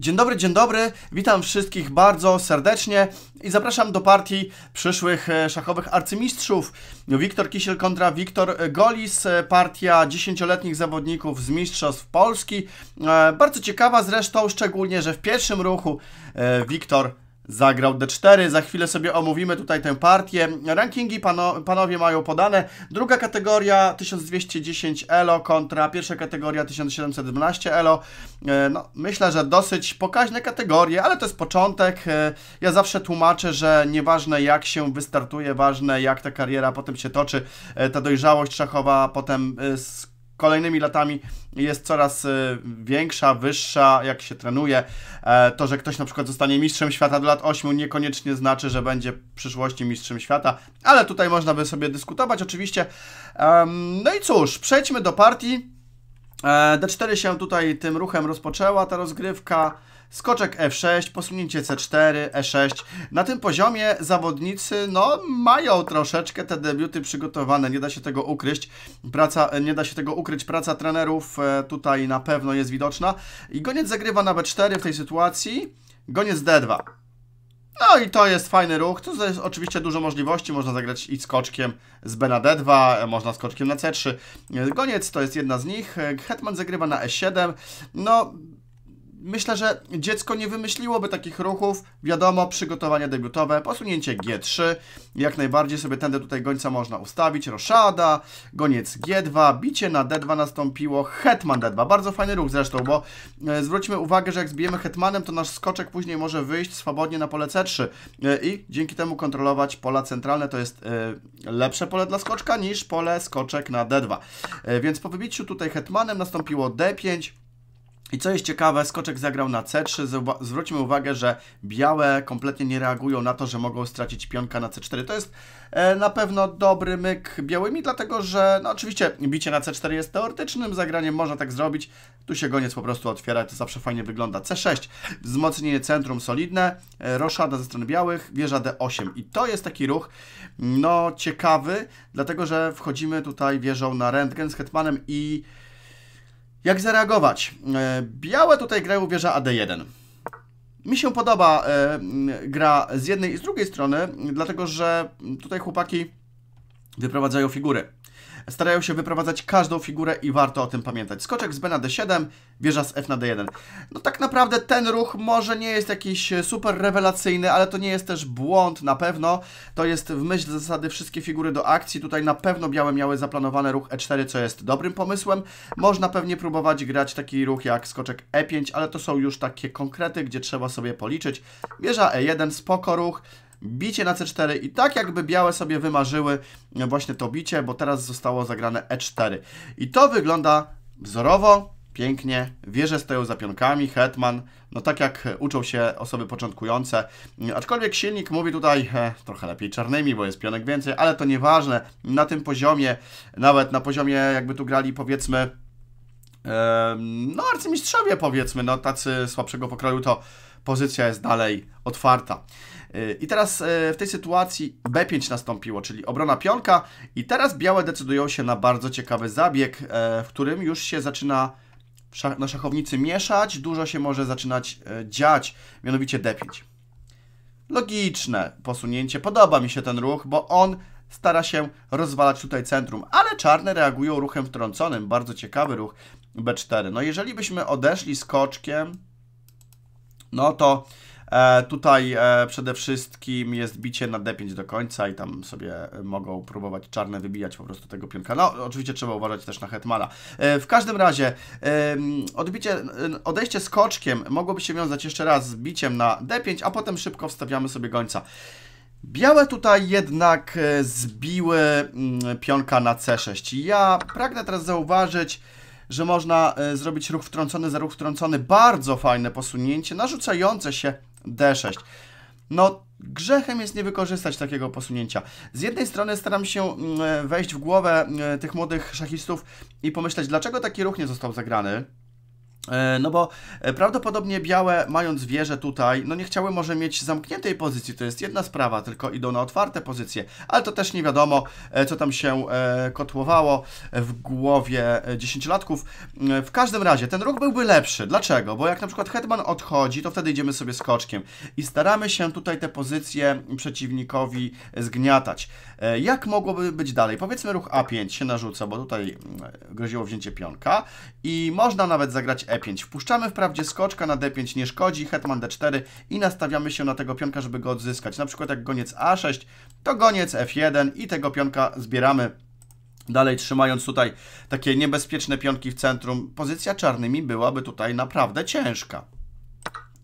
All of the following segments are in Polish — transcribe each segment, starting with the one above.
Dzień dobry, dzień dobry. Witam wszystkich bardzo serdecznie i zapraszam do partii przyszłych e, szachowych arcymistrzów. Wiktor Kisiel kontra Wiktor e, Golis, e, partia dziesięcioletnich zawodników z Mistrzostw Polski. Bardzo ciekawa zresztą, szczególnie, że w pierwszym ruchu Wiktor zagrał D4. Za chwilę sobie omówimy tutaj tę partię. Rankingi pano, panowie mają podane. Druga kategoria 1210 ELO kontra pierwsza kategoria 1712 ELO. E, no, myślę, że dosyć pokaźne kategorie, ale to jest początek. E, ja zawsze tłumaczę, że nieważne jak się wystartuje, ważne jak ta kariera potem się toczy. E, ta dojrzałość szachowa potem kolejnymi latami jest coraz y, większa, wyższa, jak się trenuje. E, to, że ktoś na przykład zostanie mistrzem świata do lat 8 niekoniecznie znaczy, że będzie w przyszłości mistrzem świata, ale tutaj można by sobie dyskutować oczywiście. No i cóż, przejdźmy do partii E, D4 się tutaj tym ruchem rozpoczęła ta rozgrywka. Skoczek F6, posunięcie C4, E6. Na tym poziomie zawodnicy no, mają troszeczkę te debiuty przygotowane, nie da się tego ukryć. Praca, e, nie da się tego ukryć, praca trenerów e, tutaj na pewno jest widoczna. I goniec zagrywa na B4 w tej sytuacji, goniec D2. No i to jest fajny ruch. Tu jest oczywiście dużo możliwości. Można zagrać i skoczkiem z B na D2, można skoczkiem na C3. Goniec to jest jedna z nich. Hetman zagrywa na E7. No, myślę, że dziecko nie wymyśliłoby takich ruchów. Wiadomo, przygotowania debiutowe, posunięcie G3. Jak najbardziej sobie tędy tutaj gońca można ustawić. Roszada, goniec G2, bicie na D2 nastąpiło, hetman D2. Bardzo fajny ruch zresztą, bo e, zwróćmy uwagę, że jak zbijemy hetmanem, to nasz skoczek później może wyjść swobodnie na pole C3 e, i dzięki temu kontrolować pola centralne. To jest e, lepsze pole dla skoczka niż pole skoczek na D2. E, więc po wybiciu tutaj hetmanem nastąpiło D5, i co jest ciekawe, skoczek zagrał na C3. Zwróćmy uwagę, że białe kompletnie nie reagują na to, że mogą stracić pionka na C4. To jest e, na pewno dobry myk białymi, dlatego że no oczywiście bicie na C4 jest teoretycznym zagraniem, można tak zrobić. Tu się goniec po prostu otwiera, to zawsze fajnie wygląda. C6, wzmocnienie centrum solidne, e, roszada ze strony białych, wieża D8. I to jest taki ruch, no ciekawy, dlatego że wchodzimy tutaj wieżą na rentgen z hetmanem i jak zareagować? E, białe tutaj grają wieża AD1. Mi się podoba e, gra z jednej i z drugiej strony, dlatego że tutaj chłopaki wyprowadzają figury starają się wyprowadzać każdą figurę i warto o tym pamiętać. Skoczek z B na D7, wieża z F na D1. No tak naprawdę ten ruch może nie jest jakiś super rewelacyjny, ale to nie jest też błąd na pewno. To jest w myśl zasady wszystkie figury do akcji. Tutaj na pewno białe miały zaplanowany ruch E4, co jest dobrym pomysłem. Można pewnie próbować grać taki ruch jak skoczek E5, ale to są już takie konkrety, gdzie trzeba sobie policzyć. Wieża E1, spoko ruch bicie na C4 i tak jakby białe sobie wymarzyły właśnie to bicie, bo teraz zostało zagrane E4. I to wygląda wzorowo, pięknie, wieże stoją za pionkami, hetman, no tak jak uczą się osoby początkujące, aczkolwiek silnik mówi tutaj he, trochę lepiej czarnymi, bo jest pionek więcej, ale to nieważne, na tym poziomie, nawet na poziomie jakby tu grali powiedzmy, e, no arcymistrzowie powiedzmy, no tacy słabszego pokroju to pozycja jest dalej otwarta. I teraz e, w tej sytuacji B5 nastąpiło, czyli obrona pionka i teraz białe decydują się na bardzo ciekawy zabieg, e, w którym już się zaczyna na szachownicy mieszać, dużo się może zaczynać e, dziać, mianowicie D5. Logiczne posunięcie, podoba mi się ten ruch, bo on stara się rozwalać tutaj centrum, ale czarne reagują ruchem wtrąconym, bardzo ciekawy ruch B4. No jeżeli byśmy odeszli skoczkiem, no to E, tutaj e, przede wszystkim jest bicie na D5 do końca i tam sobie e, mogą próbować czarne wybijać po prostu tego pionka. No, oczywiście trzeba uważać też na hetmana. w każdym razie odbicie, odejście skoczkiem mogłoby się wiązać jeszcze raz z biciem na D5, a potem szybko wstawiamy sobie gońca. Białe tutaj jednak zbiły mm, pionka na C6. Ja pragnę teraz zauważyć, że można zrobić ruch wtrącony za ruch wtrącony. Bardzo fajne posunięcie, narzucające się D6. No, grzechem jest nie wykorzystać takiego posunięcia. Z jednej strony staram się mm, wejść w głowę mm, tych młodych szachistów i pomyśleć, dlaczego taki ruch nie został zagrany, E, no bo e, prawdopodobnie białe, mając wieżę tutaj, no nie chciały może mieć zamkniętej pozycji, to jest jedna sprawa, tylko idą na otwarte pozycje, ale to też nie wiadomo, e, co tam się kotłowało w głowie dziesięciolatków. W każdym razie, ten ruch byłby lepszy. Dlaczego? Bo jak na przykład hetman odchodzi, to wtedy idziemy sobie skoczkiem i staramy się tutaj te pozycje przeciwnikowi zgniatać. Jak mogłoby być dalej? Powiedzmy ruch A5 się narzuca, bo tutaj mm, groziło wzięcie pionka i można nawet zagrać E5, e5. Wpuszczamy wprawdzie skoczka na d5, nie szkodzi, hetman d4 i nastawiamy się na tego pionka, żeby go odzyskać. Na przykład jak goniec a6, to goniec f1 i tego pionka zbieramy. Dalej trzymając tutaj takie niebezpieczne pionki w centrum, pozycja czarnymi byłaby tutaj naprawdę ciężka.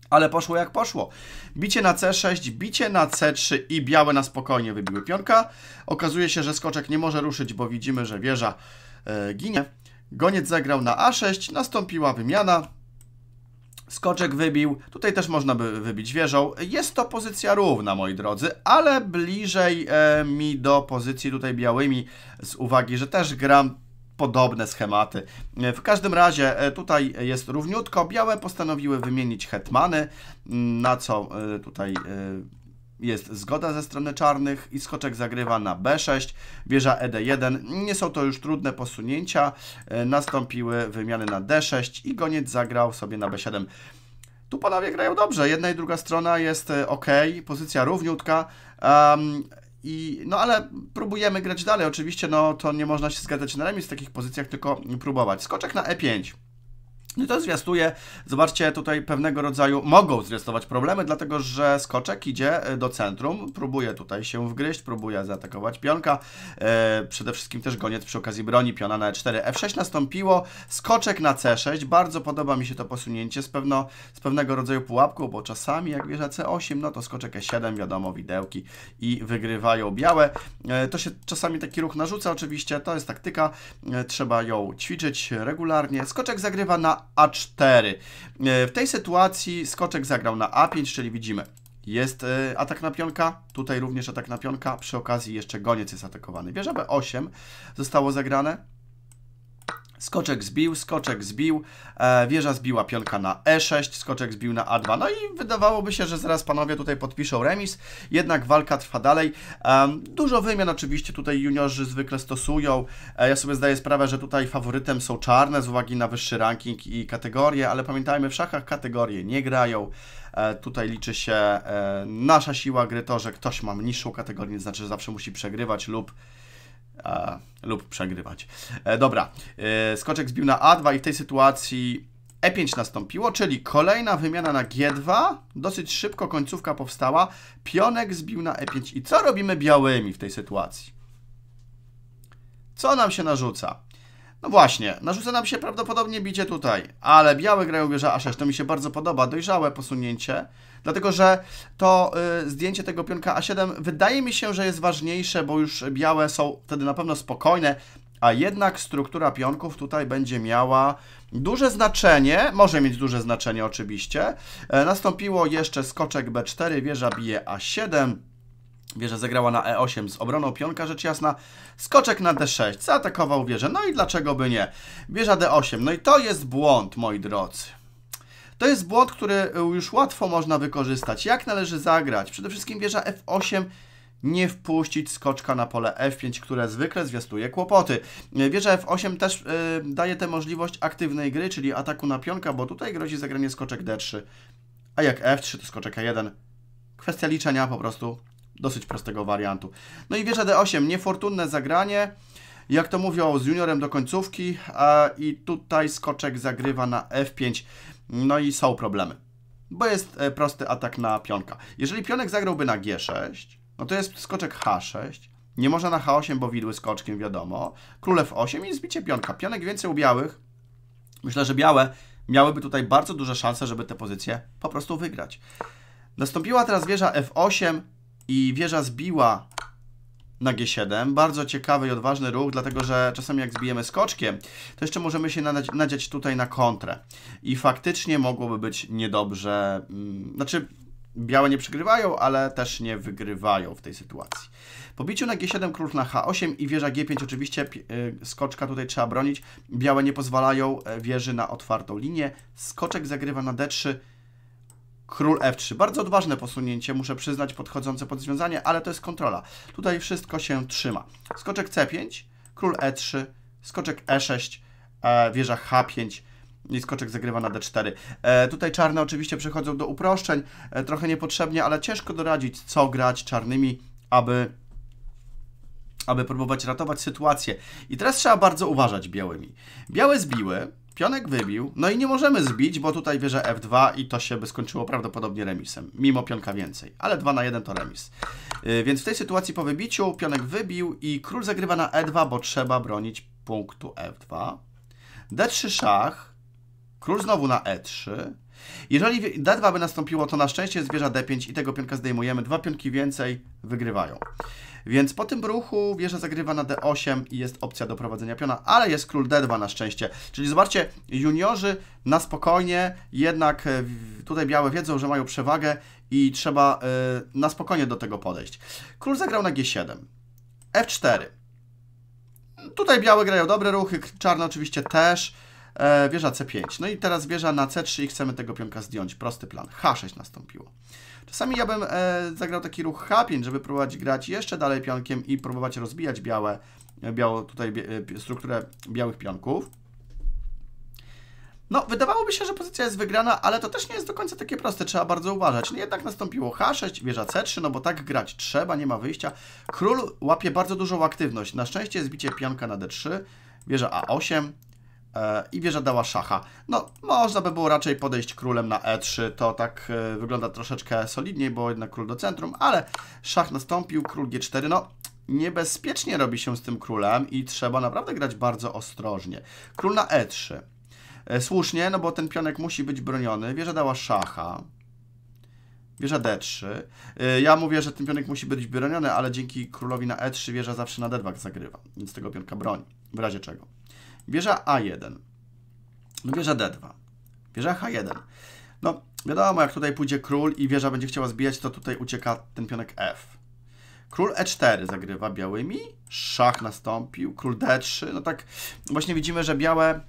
Ale poszło jak poszło. Bicie na C6, bicie na C3 i białe na spokojnie wybiły pionka. Okazuje się, że skoczek nie może ruszyć, bo widzimy, że wieża e, ginie. Goniec zagrał na A6, nastąpiła wymiana. Skoczek wybił, tutaj też można by wybić wieżą. Jest to pozycja równa, moi drodzy, ale bliżej e, mi do pozycji tutaj białymi z uwagi, że też gram podobne schematy. W każdym razie e, tutaj jest równiutko. Białe postanowiły wymienić hetmany, na co e, tutaj e, jest zgoda ze strony czarnych i skoczek zagrywa na B6, wieża e ED1. Nie są to już trudne posunięcia. E, nastąpiły wymiany na D6 i goniec zagrał sobie na B7. Tu panowie grają dobrze. Jedna i druga strona jest e, ok, pozycja równiutka. Um, i, no ale próbujemy grać dalej. Oczywiście no, to nie można się zgadzać na remis w takich pozycjach, tylko próbować. Skoczek na E5. I to zwiastuje, zobaczcie, tutaj pewnego rodzaju, mogą zwiastować problemy, dlatego że skoczek idzie e, do centrum, próbuje tutaj się wgryźć, próbuje zaatakować pionka, e, przede wszystkim też goniec przy okazji broni, piona na e4, f6 nastąpiło, skoczek na c6, bardzo podoba mi się to posunięcie z, pewno, z pewnego rodzaju pułapką, bo czasami jak wieża c8, no to skoczek e7, wiadomo, widełki i wygrywają białe. E, to się czasami taki ruch narzuca oczywiście, to jest taktyka, e, trzeba ją ćwiczyć regularnie. Skoczek zagrywa na a4. E, w tej sytuacji skoczek zagrał na A5, czyli widzimy, jest e, atak na pionka, tutaj również atak na pionka, przy okazji jeszcze goniec jest atakowany. Wieża B8 zostało zagrane, Skoczek zbił, skoczek zbił, e, wieża zbiła pionka na e6, skoczek zbił na a2. No i wydawałoby się, że zaraz panowie tutaj podpiszą remis, jednak walka trwa dalej. E, dużo wymian oczywiście tutaj juniorzy zwykle stosują. E, ja sobie zdaję sprawę, że tutaj faworytem są czarne z uwagi na wyższy ranking i kategorie, ale pamiętajmy, w szachach kategorie nie grają. E, tutaj liczy się e, nasza siła gry, to, że ktoś ma niższą kategorię, znaczy, że zawsze musi przegrywać lub e, lub przegrywać. E, dobra, e, skoczek zbił na A2 i w tej sytuacji E5 nastąpiło, czyli kolejna wymiana na G2. Dosyć szybko końcówka powstała. Pionek zbił na E5. I co robimy białymi w tej sytuacji? Co nam się narzuca? No właśnie, narzuca nam się prawdopodobnie bicie tutaj, ale białe grają wieża A6. To mi się bardzo podoba, dojrzałe posunięcie dlatego że to y, zdjęcie tego pionka A7 wydaje mi się, że jest ważniejsze, bo już białe są wtedy na pewno spokojne, a jednak struktura pionków tutaj będzie miała duże znaczenie, może mieć duże znaczenie oczywiście. E, nastąpiło jeszcze skoczek B4, wieża bije A7, Wieża zagrała na E8 z obroną pionka, rzecz jasna. Skoczek na D6, zaatakował wieżę. No i dlaczego by nie? Wieża D8, no i to jest błąd, moi drodzy. To jest błąd, który y, już łatwo można wykorzystać. Jak należy zagrać? Przede wszystkim wieża F8 nie wpuścić skoczka na pole F5, które zwykle zwiastuje kłopoty. Y, wieża F8 też y, daje tę możliwość aktywnej gry, czyli ataku na pionka, bo tutaj grozi zagranie skoczek D3. A jak F3, to skoczek A1. E Kwestia liczenia po prostu dosyć prostego wariantu. No i wieża D8, niefortunne zagranie. Jak to mówią, z juniorem do końcówki a, i tutaj skoczek zagrywa na F5. No i są problemy, bo jest e, prosty atak na pionka. Jeżeli pionek zagrałby na G6, no to jest skoczek H6, nie można na H8, bo widły skoczkiem, wiadomo. Król F8 i zbicie pionka. Pionek więcej u białych. Myślę, że białe miałyby tutaj bardzo duże szanse, żeby tę pozycję po prostu wygrać. Nastąpiła teraz wieża F8 i wieża zbiła na G7. Bardzo ciekawy i odważny ruch, dlatego że czasami jak zbijemy skoczkiem, to jeszcze możemy się nadać, nadziać tutaj na kontrę. I faktycznie mogłoby być niedobrze. Mm, znaczy, białe nie przegrywają, ale też nie wygrywają w tej sytuacji. Po biciu na G7, król na H8 i wieża G5, oczywiście y, skoczka tutaj trzeba bronić. Białe nie pozwalają e, wieży na otwartą linię. Skoczek zagrywa na D3, Król F3. Bardzo odważne posunięcie, muszę przyznać, podchodzące pod związanie, ale to jest kontrola. Tutaj wszystko się trzyma. Skoczek C5, król E3, skoczek E6, e, wieża H5 i skoczek zagrywa na D4. E, tutaj czarne oczywiście przechodzą do uproszczeń, e, trochę niepotrzebnie, ale ciężko doradzić, co grać czarnymi, aby aby próbować ratować sytuację. I teraz trzeba bardzo uważać białymi. Białe zbiły, Pionek wybił, no i nie możemy zbić, bo tutaj wieża F2 i to się by skończyło prawdopodobnie remisem, mimo pionka więcej, ale 2 na 1 to remis. Y, więc w tej sytuacji po wybiciu pionek wybił i król zagrywa na E2, bo trzeba bronić punktu F2. D3 szach, król znowu na E3. Jeżeli D2 by nastąpiło, to na szczęście jest wieża D5 i tego pionka zdejmujemy, dwa pionki więcej wygrywają. Więc po tym ruchu wieża zagrywa na D8 i jest opcja do prowadzenia piona, ale jest król D2 na szczęście. Czyli zobaczcie, juniorzy na spokojnie, jednak e, tutaj białe wiedzą, że mają przewagę i trzeba e, na spokojnie do tego podejść. Król zagrał na G7, F4. Tutaj białe grają dobre ruchy, czarne oczywiście też e, wieża C5. No i teraz wieża na C3 i chcemy tego pionka zdjąć. Prosty plan. H6 nastąpiło. Czasami ja bym e, zagrał taki ruch H5, żeby próbować grać jeszcze dalej pionkiem i próbować rozbijać białe, e, biało, tutaj bie, e, strukturę białych pionków. No, wydawałoby się, że pozycja jest wygrana, ale to też nie jest do końca takie proste, trzeba bardzo uważać. No jednak nastąpiło H6, wieża C3, no bo tak grać trzeba, nie ma wyjścia. Król łapie bardzo dużą aktywność. Na szczęście jest bicie pionka na D3, wieża A8, E, i wieża dała szacha. No, można by było raczej podejść królem na e3, to tak e, wygląda troszeczkę solidniej, bo jednak król do centrum, ale szach nastąpił, król g4, no niebezpiecznie robi się z tym królem i trzeba naprawdę grać bardzo ostrożnie. Król na e3. E, słusznie, no bo ten pionek musi być broniony. Wieża dała szacha. Wieża d3. Ja mówię, że ten pionek musi być broniony, ale dzięki królowi na e3 wieża zawsze na d2 zagrywa, więc tego pionka broni, w razie czego. Wieża A1, no, wieża D2, wieża H1. No, wiadomo, jak tutaj pójdzie król i wieża będzie chciała zbijać, to tutaj ucieka ten pionek F. Król E4 zagrywa białymi, szach nastąpił, król D3, no tak właśnie widzimy, że białe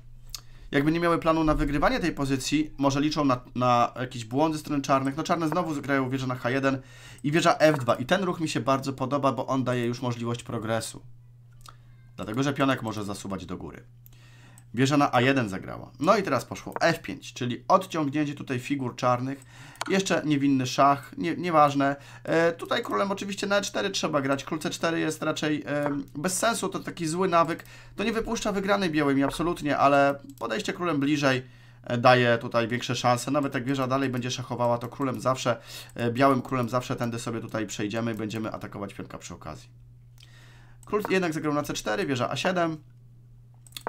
jakby nie miały planu na wygrywanie tej pozycji, może liczą na, na jakieś błądy strony czarnych. No czarne znowu zagrają wieżę na H1 i wieża F2 i ten ruch mi się bardzo podoba, bo on daje już możliwość progresu. Dlatego, że pionek może zasuwać do góry. Wieża na A1 zagrała. No i teraz poszło F5, czyli odciągnięcie tutaj figur czarnych. Jeszcze niewinny szach, nie, nieważne. E, tutaj królem oczywiście na E4 trzeba grać. Król C4 jest raczej e, bez sensu, to taki zły nawyk. To nie wypuszcza wygranej białymi, absolutnie, ale podejście królem bliżej e, daje tutaj większe szanse. Nawet jak wieża dalej będzie szachowała, to królem zawsze, e, białym królem zawsze tędy sobie tutaj przejdziemy i będziemy atakować piątka przy okazji. Król jednak zagrał na C4, wieża A7.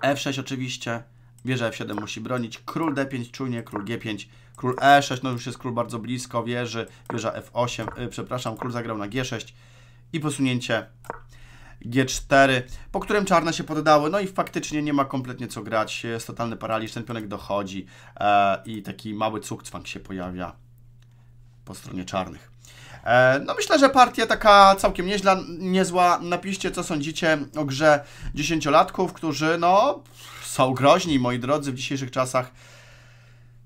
F6 oczywiście, wieża F7 musi bronić, król D5 czujnie, król G5, król E6, no już jest król bardzo blisko wieży, wieża F8, y, przepraszam, król zagrał na G6 i posunięcie G4, po którym czarne się poddały, no i faktycznie nie ma kompletnie co grać, jest totalny paraliż, ten pionek dochodzi e, i taki mały cukcwank się pojawia po stronie czarnych. E, no myślę, że partia taka całkiem nieźla, niezła. Napiszcie, co sądzicie o grze dziesięciolatków, którzy no są groźni, moi drodzy, w dzisiejszych czasach.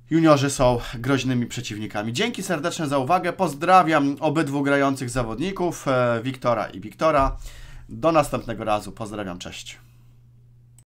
Juniorzy są groźnymi przeciwnikami. Dzięki serdeczne za uwagę. Pozdrawiam obydwu grających zawodników, e, Wiktora i Wiktora. Do następnego razu. Pozdrawiam, cześć.